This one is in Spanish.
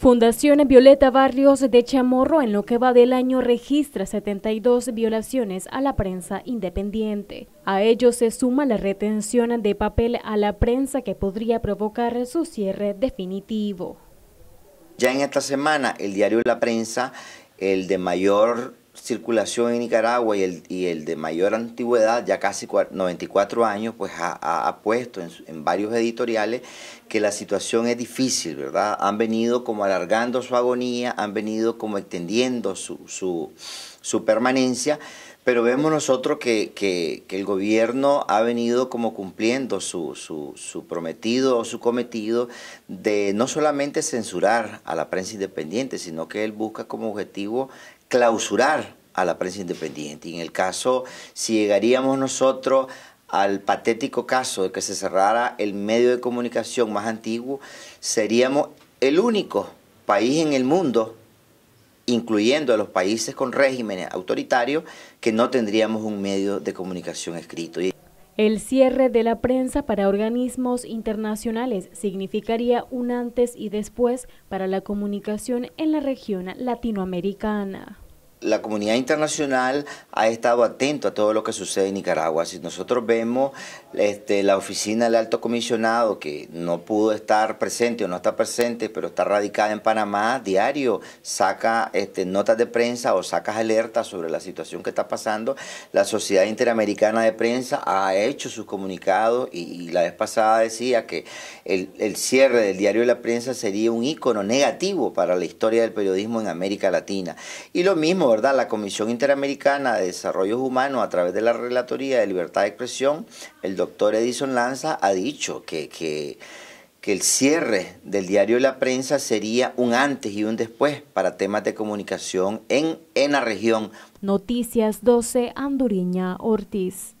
Fundación Violeta Barrios de Chamorro en lo que va del año registra 72 violaciones a la prensa independiente. A ello se suma la retención de papel a la prensa que podría provocar su cierre definitivo. Ya en esta semana el diario La Prensa, el de mayor circulación en Nicaragua y el, el de mayor antigüedad, ya casi 94 años, pues ha, puesto en, varios editoriales que la situación es difícil, ¿verdad? Han venido como alargando su agonía, han venido como extendiendo su, su, permanencia, pero vemos nosotros que, el gobierno ha venido como cumpliendo su, su prometido o su cometido de no solamente censurar a la prensa independiente, sino que él busca como objetivo clausurar a la prensa independiente. Y en el caso, si llegaríamos nosotros al patético caso de que se cerrara el medio de comunicación más antiguo, seríamos el único país en el mundo, incluyendo a los países con regímenes autoritarios, que no tendríamos un medio de comunicación escrito. El cierre de la prensa para organismos internacionales significaría un antes y después para la comunicación en la región latinoamericana la comunidad internacional ha estado atento a todo lo que sucede en Nicaragua. Si nosotros vemos este, la oficina del alto comisionado, que no pudo estar presente o no está presente, pero está radicada en Panamá, diario saca este, notas de prensa o saca alertas sobre la situación que está pasando. La Sociedad Interamericana de Prensa ha hecho sus comunicados y, la vez pasada decía que el, el cierre del diario de la prensa sería un ícono negativo para la historia del periodismo en América Latina. Y lo mismo ¿verdad? La Comisión Interamericana de Desarrollos Humanos, a través de la Relatoría de Libertad de Expresión, el doctor Edison Lanza ha dicho que, que, el cierre del diario La Prensa sería un antes y un después para temas de comunicación en, en la región. Noticias 12, Anduriña Ortiz.